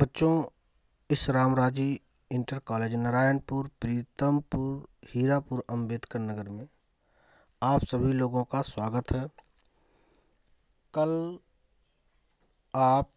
बच्चों इस Ramraji inter college Narayanpur Pritampur Hirapur Ambedkar Nagar में आप सभी लोगों का स्वागत है कल आप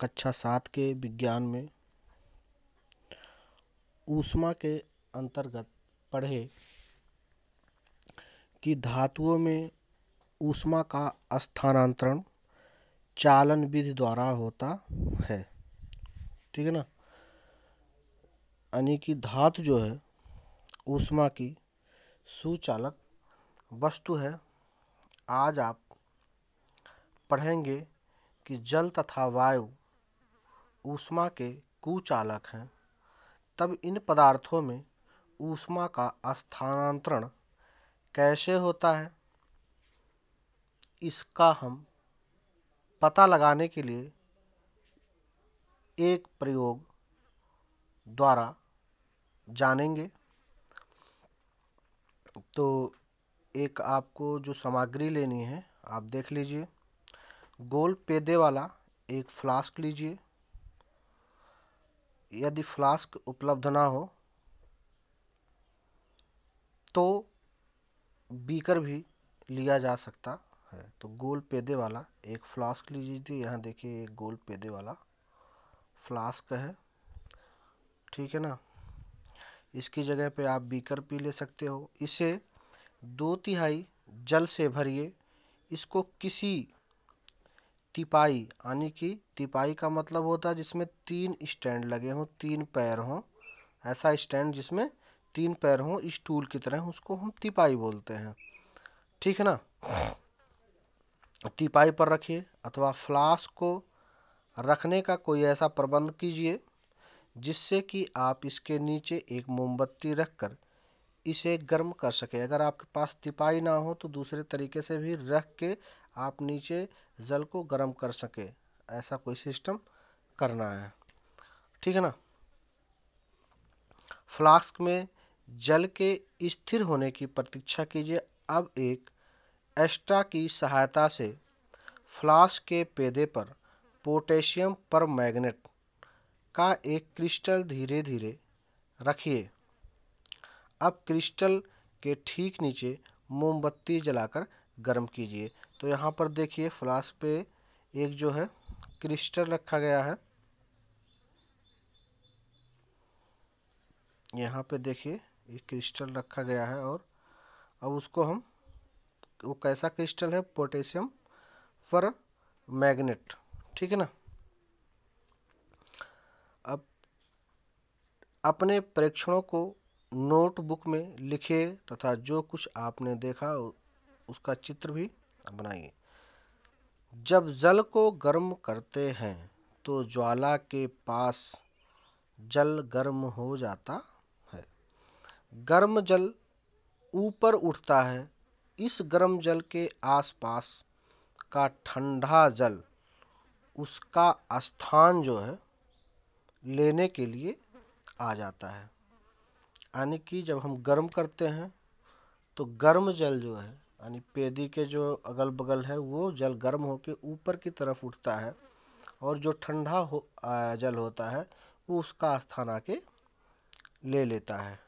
कक्षा सात के विज्ञान में ऊष्मा के अंतर्गत पढ़े कि धातुओं में ऊष्मा का स्थानांतरण चालन विधि द्वारा होता है ठीक है ना यानी कि धातु जो है ऊष्मा की सुचालक वस्तु है आज आप पढ़ेंगे कि जल तथा वायु ऊष्मा के कुचालक हैं तब इन पदार्थों में ऊष्मा का स्थानांतरण कैसे होता है इसका हम पता लगाने के लिए एक प्रयोग द्वारा जानेंगे तो एक आपको जो सामग्री लेनी है आप देख लीजिए गोल पेदे वाला एक फ्लास्क लीजिए यदि फ्लास्क उपलब्ध ना हो तो बीकर भी लिया जा सकता है तो गोल पेदे वाला एक फ्लास्क लीजिए यहाँ देखिए एक गोल पेदे वाला फ्लास्क है ठीक है ना इसकी जगह पे आप बीकर पी ले सकते हो इसे दो तिहाई जल से भरिए इसको किसी तिपाई यानी कि तिपाई का मतलब होता है जिसमें तीन स्टैंड लगे हों तीन पैर हों ऐसा स्टैंड जिसमें तीन पैर हों स्टूल की तरह उसको हम तिपाई बोलते हैं ठीक है ना टीपाई पर रखिए अथवा फ्लास्क को रखने का कोई ऐसा प्रबंध कीजिए जिससे कि आप इसके नीचे एक मोमबत्ती रखकर इसे गर्म कर सकें अगर आपके पास तिपाई ना हो तो दूसरे तरीके से भी रख के आप नीचे जल को गर्म कर सकें ऐसा कोई सिस्टम करना है ठीक है ना फ्लास्क में जल के स्थिर होने की प्रतीक्षा कीजिए अब एक एस्ट्रा की सहायता से फ्लास्क के पैदे पर पोटेशियम पर मैगनेट का एक क्रिस्टल धीरे धीरे रखिए अब क्रिस्टल के ठीक नीचे मोमबत्ती जलाकर गर्म कीजिए तो यहाँ पर देखिए फ्लास्क पे एक जो है क्रिस्टल रखा गया है यहाँ पे देखिए एक क्रिस्टल रखा गया है और अब उसको हम वो कैसा क्रिस्टल है पोटेशियम पर मैग्नेट ठीक है ना अब अपने परीक्षणों को नोटबुक में लिखे तथा जो कुछ आपने देखा उसका चित्र भी बनाइए जब जल को गर्म करते हैं तो ज्वाला के पास जल गर्म हो जाता है गर्म जल ऊपर उठता है इस गर्म जल के आसपास का ठंडा जल उसका स्थान जो है लेने के लिए आ जाता है यानी कि जब हम गर्म करते हैं तो गर्म जल जो है यानी पेदी के जो अगल बगल है वो जल गर्म होकर ऊपर की तरफ उठता है और जो ठंडा हो जल होता है वो उसका स्थान आके ले लेता है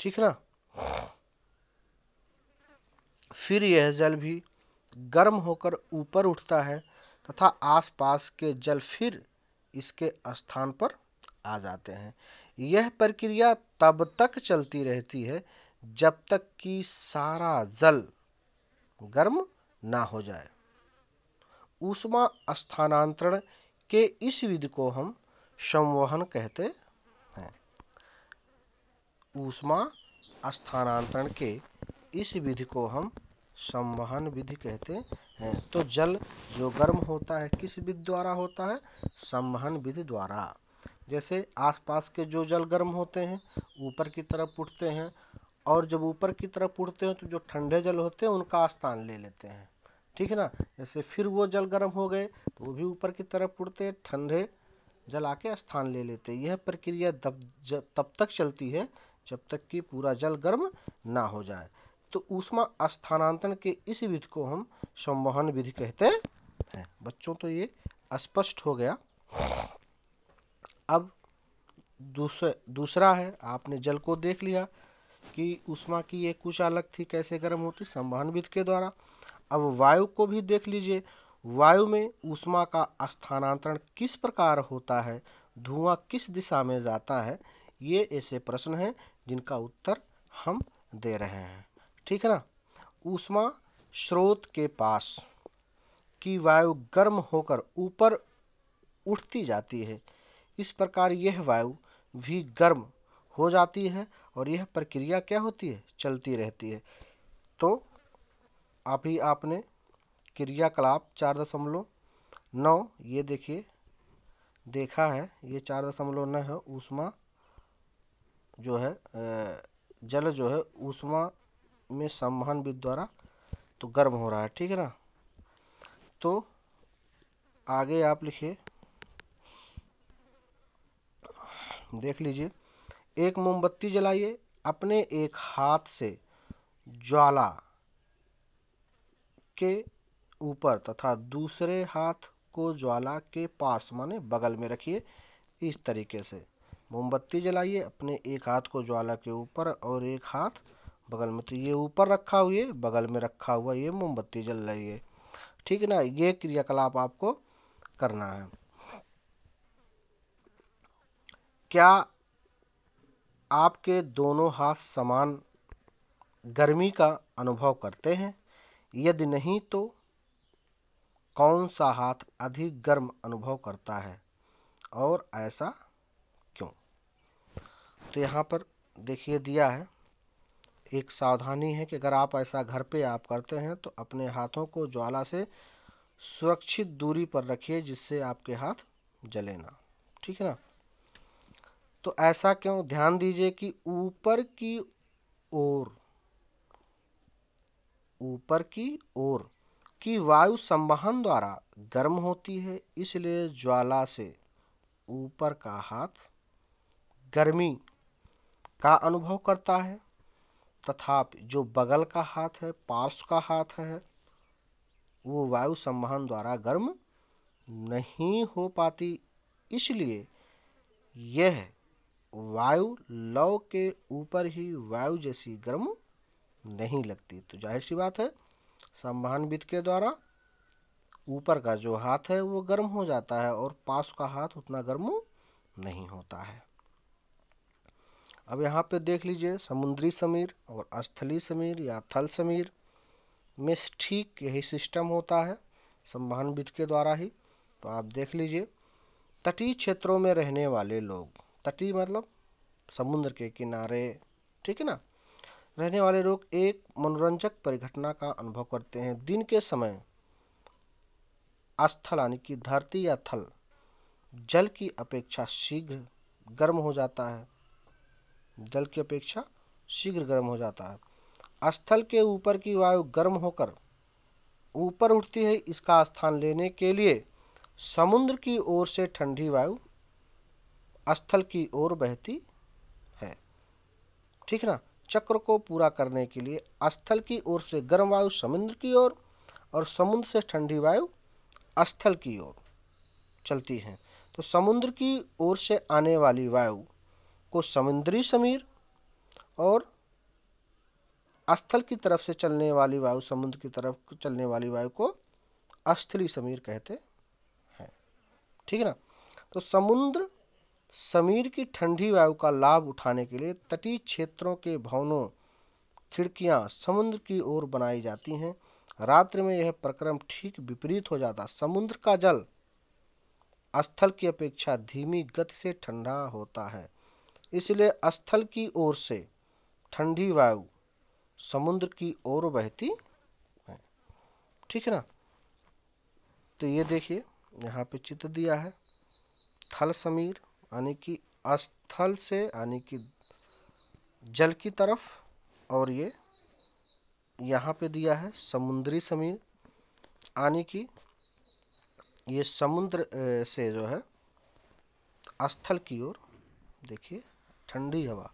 ठीक ना फिर यह जल भी गर्म होकर ऊपर उठता है तथा आसपास के जल फिर इसके स्थान पर आ जाते हैं यह प्रक्रिया तब तक चलती रहती है जब तक कि सारा जल गर्म ना हो जाए ऊष्मा स्थानांतरण के इस विधि को हम संवहन कहते हैं ऊष्मा स्थानांतरण के इस विधि को हम संवहन विधि कहते हैं तो जल जो गर्म होता है किस विधि द्वारा होता है संवहन विधि द्वारा जैसे आसपास के जो जल गर्म होते हैं ऊपर की तरफ उठते हैं और जब ऊपर की तरफ उठते हैं तो जो ठंडे जल होते हैं उनका स्थान ले लेते हैं ठीक है ना जैसे फिर वो जल गर्म हो गए तो वो भी ऊपर की तरफ उठते हैं ठंडे जल आके स्थान ले लेते हैं यह प्रक्रिया तब तक चलती है जब तक कि पूरा जल गर्म ना हो जाए तो ऊष्मा स्थानांतरण के इस विधि को हम संवहन विधि कहते हैं बच्चों तो ये स्पष्ट हो गया अब दूसरा दूसरा है आपने जल को देख लिया कि ऊष्मा की ये कुछ अलग थी कैसे गर्म होती संवहन विधि के द्वारा अब वायु को भी देख लीजिए वायु में ऊष्मा का स्थानांतरण किस प्रकार होता है धुआं किस दिशा में जाता है ये ऐसे प्रश्न हैं जिनका उत्तर हम दे रहे हैं ठीक है ना ऊष्मा स्रोत के पास की वायु गर्म होकर ऊपर उठती जाती है इस प्रकार यह वायु भी गर्म हो जाती है और यह प्रक्रिया क्या होती है चलती रहती है तो अभी आपने क्रियाकलाप चार दशमलव नौ ये देखिए देखा है ये चार दशमलव नौ है ऊष्मा जो है जल जो है ऊष्मा में सम्मान भी द्वारा तो गर्व हो रहा है ठीक है ना तो आगे आप लिखिए देख लीजिए एक मोमबत्ती जलाइए अपने एक हाथ से ज्वाला के ऊपर तथा दूसरे हाथ को ज्वाला के पास माने बगल में रखिए इस तरीके से मोमबत्ती जलाइए अपने एक हाथ को ज्वाला के ऊपर और एक हाथ बगल में तो ये ऊपर रखा हुआ है बगल में रखा हुआ ये मोमबत्ती जल रही है ठीक है ना ये क्रियाकलाप आपको करना है क्या आपके दोनों हाथ समान गर्मी का अनुभव करते हैं यदि नहीं तो कौन सा हाथ अधिक गर्म अनुभव करता है और ऐसा क्यों तो यहाँ पर देखिए दिया है एक सावधानी है कि अगर आप ऐसा घर पे आप करते हैं तो अपने हाथों को ज्वाला से सुरक्षित दूरी पर रखिए जिससे आपके हाथ जले ना ठीक है ना तो ऐसा क्यों ध्यान दीजिए कि ऊपर की ओर ऊपर की ओर की वायु संवहन द्वारा गर्म होती है इसलिए ज्वाला से ऊपर का हाथ गर्मी का अनुभव करता है तथापि जो बगल का हाथ है पार्श्व का हाथ है वो वायु संवहन द्वारा गर्म नहीं हो पाती इसलिए यह वायु लौ के ऊपर ही वायु जैसी गर्म नहीं लगती तो जाहिर सी बात है संवहन विद के द्वारा ऊपर का जो हाथ है वो गर्म हो जाता है और पास का हाथ उतना गर्म नहीं होता है अब यहाँ पे देख लीजिए समुद्री समीर और स्थली समीर या थल समीर में ठीक यही सिस्टम होता है संवहन विद के द्वारा ही तो आप देख लीजिए तटीय क्षेत्रों में रहने वाले लोग तटीय मतलब समुद्र के किनारे ठीक है ना रहने वाले लोग एक मनोरंजक परिघटना का अनुभव करते हैं दिन के समय स्थल यानी कि धरती या थल जल की अपेक्षा शीघ्र गर्म हो जाता है जल की अपेक्षा शीघ्र गर्म हो जाता है स्थल के ऊपर की वायु गर्म होकर ऊपर उठती है इसका स्थान लेने के लिए समुद्र की ओर से ठंडी वायु स्थल की ओर बहती है ठीक ना चक्र को पूरा करने के लिए स्थल की ओर से गर्म वायु समुद्र की ओर और, और समुद्र से ठंडी वायु स्थल की ओर चलती है तो समुद्र की ओर से आने वाली वायु को समुद्री समीर और स्थल की तरफ से चलने वाली वायु समुद्र की तरफ चलने वाली वायु को अस्थली समीर कहते हैं ठीक है ना तो समुद्र समीर की ठंडी वायु का लाभ उठाने के लिए तटीय क्षेत्रों के भवनों खिड़कियां समुद्र की ओर बनाई जाती हैं रात्रि में यह प्रक्रम ठीक विपरीत हो जाता समुद्र का जल स्थल की अपेक्षा धीमी गति से ठंडा होता है इसलिए स्थल की ओर से ठंडी वायु समुद्र की ओर बहती है ठीक है ना तो ये देखिए यहाँ पे चित्र दिया है थल समीर यानी कि स्थल से यानी कि जल की तरफ और ये यहाँ पे दिया है समुद्री समीर यानी कि ये समुद्र से जो है स्थल की ओर देखिए ठंडी हवा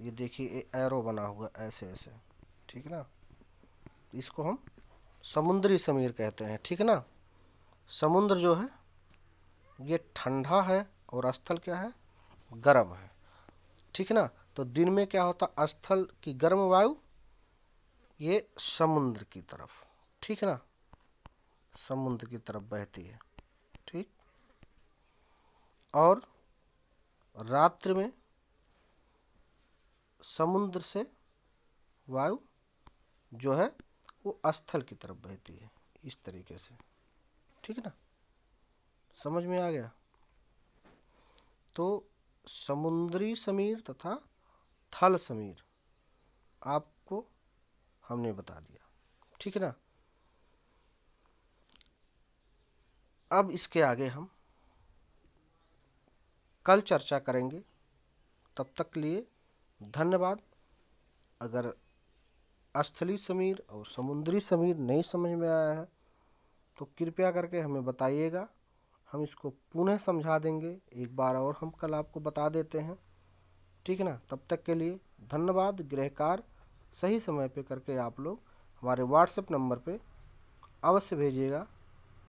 ये देखिए एरो बना हुआ ऐसे ऐसे ठीक ना इसको हम समुद्री समीर कहते हैं ठीक ना समुद्र जो है ये ठंडा है और स्थल क्या है गर्म है ठीक ना तो दिन में क्या होता स्थल की गर्म वायु ये समुद्र की तरफ ठीक ना समुद्र की तरफ बहती है ठीक और रात्रि में समुद्र से वायु जो है वो स्थल की तरफ बहती है इस तरीके से ठीक है ना समझ में आ गया तो समुद्री समीर तथा थल समीर आपको हमने बता दिया ठीक है ना अब इसके आगे हम कल चर्चा करेंगे तब तक लिए धन्यवाद अगर स्थली समीर और समुद्री समीर नहीं समझ में आया है तो कृपया करके हमें बताइएगा हम इसको पुनः समझा देंगे एक बार और हम कल आपको बता देते हैं ठीक है ना तब तक के लिए धन्यवाद गृहकार सही समय पे करके आप लोग हमारे व्हाट्सएप नंबर पे अवश्य भेजिएगा